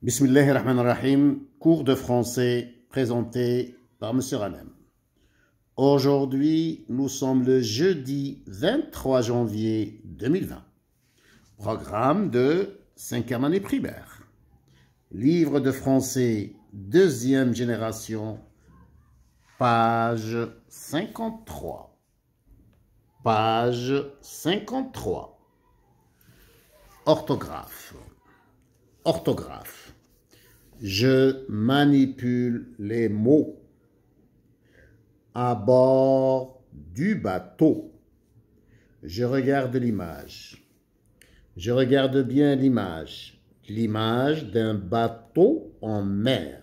Bismillah rahman rahim cours de français présenté par M. Ranem. Aujourd'hui, nous sommes le jeudi 23 janvier 2020. Programme de 5 année primaire. Livre de français deuxième génération, page 53. Page 53. Orthographe orthographe. Je manipule les mots. À bord du bateau. Je regarde l'image. Je regarde bien l'image. L'image d'un bateau en mer.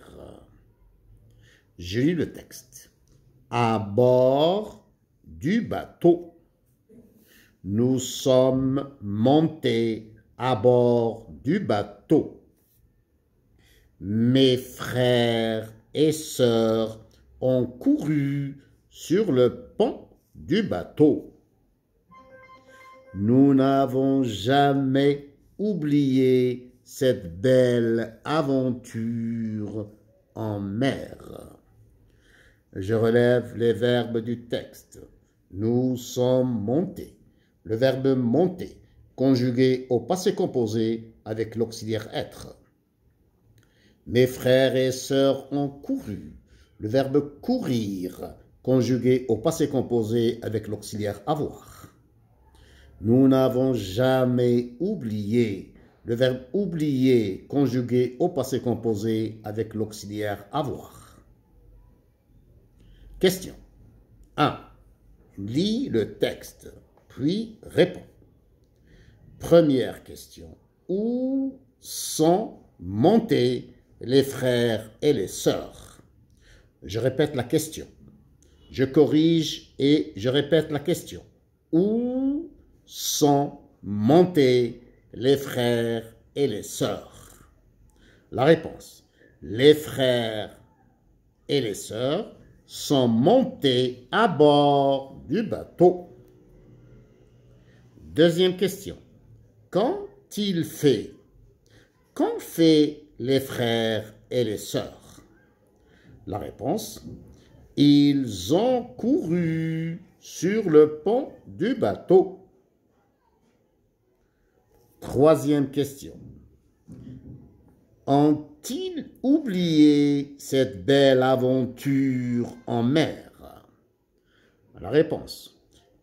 Je lis le texte. À bord du bateau, nous sommes montés à bord du bateau. Mes frères et sœurs ont couru sur le pont du bateau. Nous n'avons jamais oublié cette belle aventure en mer. Je relève les verbes du texte. Nous sommes montés. Le verbe monter conjugué au passé composé avec l'auxiliaire être. Mes frères et sœurs ont couru. Le verbe courir, conjugué au passé composé avec l'auxiliaire avoir. Nous n'avons jamais oublié. Le verbe oublier, conjugué au passé composé avec l'auxiliaire avoir. Question 1. Lis le texte, puis réponds. Première question. Où sont montés les frères et les sœurs Je répète la question. Je corrige et je répète la question. Où sont montés les frères et les sœurs La réponse. Les frères et les sœurs sont montés à bord du bateau. Deuxième question. Qu'ont-ils fait Qu'ont fait les frères et les sœurs La réponse Ils ont couru sur le pont du bateau. Troisième question. Ont-ils oublié cette belle aventure en mer La réponse.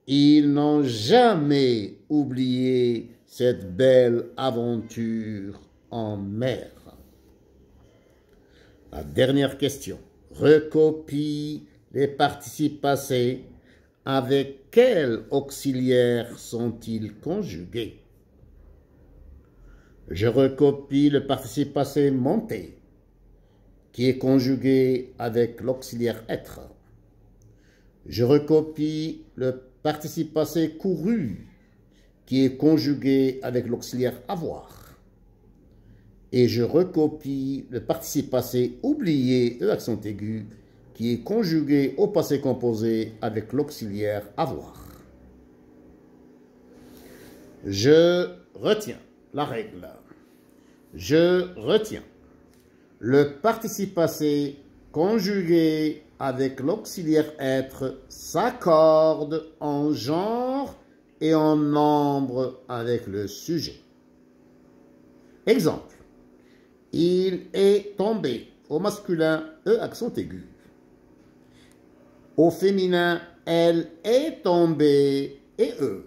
Ils n'ont jamais oublié cette belle aventure en mer. La dernière question. Recopie les participes passés. Avec quel auxiliaire sont-ils conjugués Je recopie le participe passé monté, qui est conjugué avec l'auxiliaire être. Je recopie le participe passé couru, qui est conjugué avec l'auxiliaire avoir. Et je recopie le participe passé oublié, de accent aigu, qui est conjugué au passé composé avec l'auxiliaire avoir. Je retiens la règle. Je retiens le participe passé conjugué avec l'auxiliaire être s'accorde en genre et en nombre avec le sujet. Exemple, il est tombé au masculin E accent aigu. Au féminin, elle est tombée et E.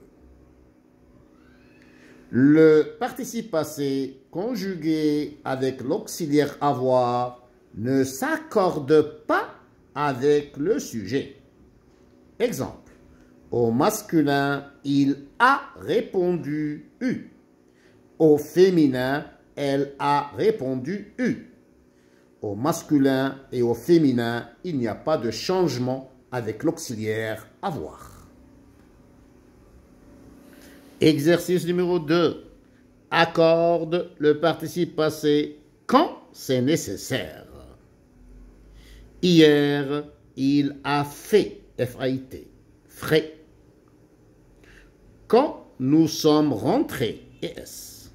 Le participe passé conjugué avec l'auxiliaire avoir ne s'accorde pas avec le sujet. Exemple. Au masculin, il a répondu U. Au féminin, elle a répondu U. Au masculin et au féminin, il n'y a pas de changement avec l'auxiliaire avoir. Exercice numéro 2. Accorde le participe passé quand c'est nécessaire. Hier, il a fait, f a i frais quand nous sommes rentrés, ES,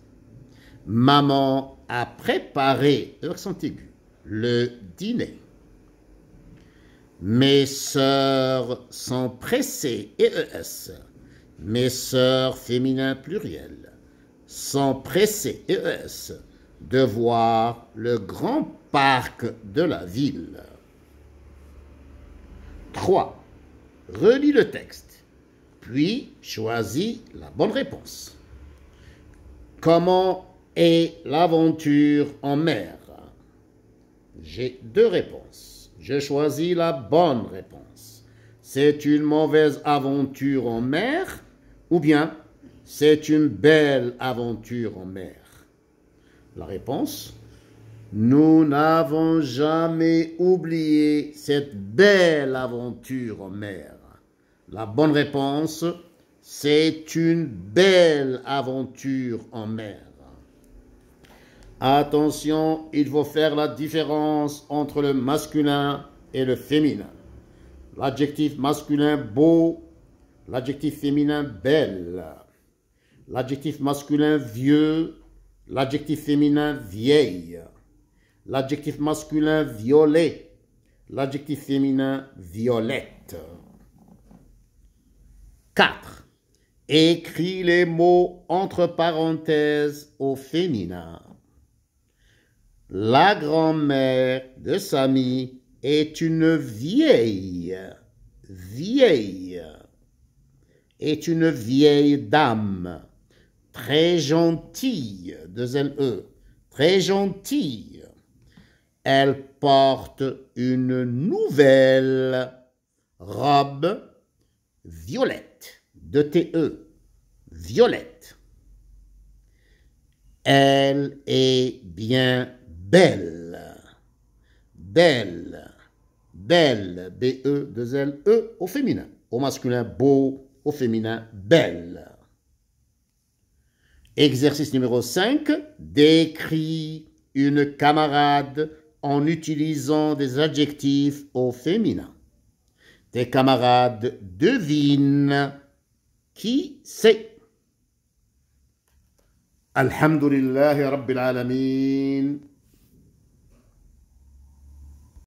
maman a préparé, son aigu, le dîner. Mes sœurs sont pressées, es. E mes sœurs féminin pluriel sont pressées, e de voir le grand parc de la ville. 3. Relis le texte puis choisis la bonne réponse. Comment est l'aventure en mer J'ai deux réponses. Je choisis la bonne réponse. C'est une mauvaise aventure en mer ou bien c'est une belle aventure en mer La réponse Nous n'avons jamais oublié cette belle aventure en mer. La bonne réponse, c'est une belle aventure en mer. Attention, il faut faire la différence entre le masculin et le féminin. L'adjectif masculin beau, l'adjectif féminin belle. L'adjectif masculin vieux, l'adjectif féminin vieille. L'adjectif masculin violet, l'adjectif féminin violette. 4. Écris les mots entre parenthèses au féminin. La grand-mère de Samy est une vieille, vieille, est une vieille dame, très gentille, deuxième E, très gentille. Elle porte une nouvelle robe Violette, de e Violette. Elle est bien belle. Belle, belle, B-E, L, E au féminin. Au masculin, beau, au féminin, belle. Exercice numéro 5, décrit une camarade en utilisant des adjectifs au féminin tes camarades devinent qui c'est. Alhamdulillah Rabbil Alameen.